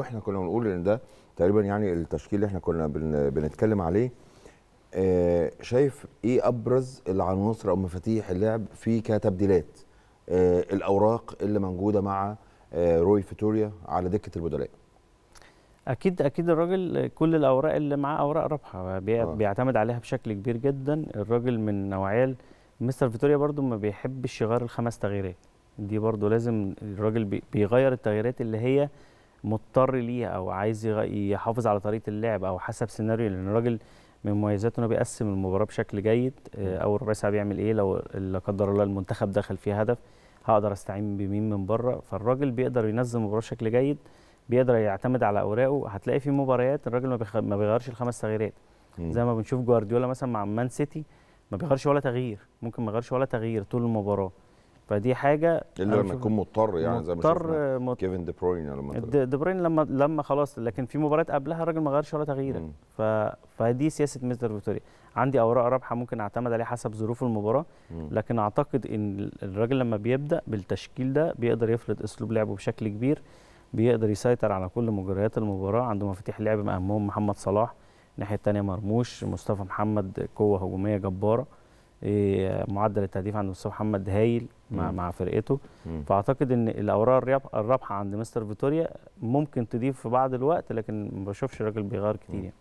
واحنا كنا بنقول ان ده تقريبا يعني التشكيل اللي احنا كنا بنتكلم عليه آه شايف ايه ابرز العناصر او مفاتيح اللعب في كتبديلات آه الاوراق اللي موجوده مع آه روي فيتوريا على دكه البدلاء اكيد اكيد الراجل كل الاوراق اللي معاه اوراق رابحه آه. بيعتمد عليها بشكل كبير جدا الراجل من نوعيه مستر فيتوريا برضو ما بيحبش يغير الخمس تغييرات دي برضو لازم الراجل بيغير التغييرات اللي هي مضطر ليها او عايز يحافظ على طريقه اللعب او حسب سيناريو لان الراجل من مميزاته انه بيقسم المباراه بشكل جيد آه، اول ربع ساعه بيعمل ايه لو لا قدر الله المنتخب دخل فيه هدف هقدر استعين بمين من بره فالراجل بيقدر ينظم المباراه بشكل جيد بيقدر يعتمد على اوراقه هتلاقي في مباريات الراجل ما بيغيرش الخمس تغييرات زي ما بنشوف جوارديولا مثلا مع مان سيتي ما بيغيرش ولا تغيير ممكن ما يغيرش ولا تغيير طول المباراه فدي حاجه الا لما يكون مضطر يعني زي ما مضطر مت... كيفن دي بروين لما دي بروين لما لما خلاص لكن في مباريات قبلها الراجل ما غيرش ولا تغيير ف... فدي سياسه مستر فيتوريا عندي اوراق رابحه ممكن اعتمد عليها حسب ظروف المباراه مم. لكن اعتقد ان الراجل لما بيبدا بالتشكيل ده بيقدر يفرض اسلوب لعبه بشكل كبير بيقدر يسيطر على كل مجريات المباراه عنده مفاتيح لعب مهمهم اهمهم محمد صلاح الناحيه الثانيه مرموش مصطفى محمد قوه هجوميه جباره إيه، معدل التهديف عند مستر محمد هايل مع مع فرقته فاعتقد ان الاوراق الرابحه عند مستر فيتوريا ممكن تضيف في بعض الوقت لكن ما بشوفش الراجل بيغير كتير يعني.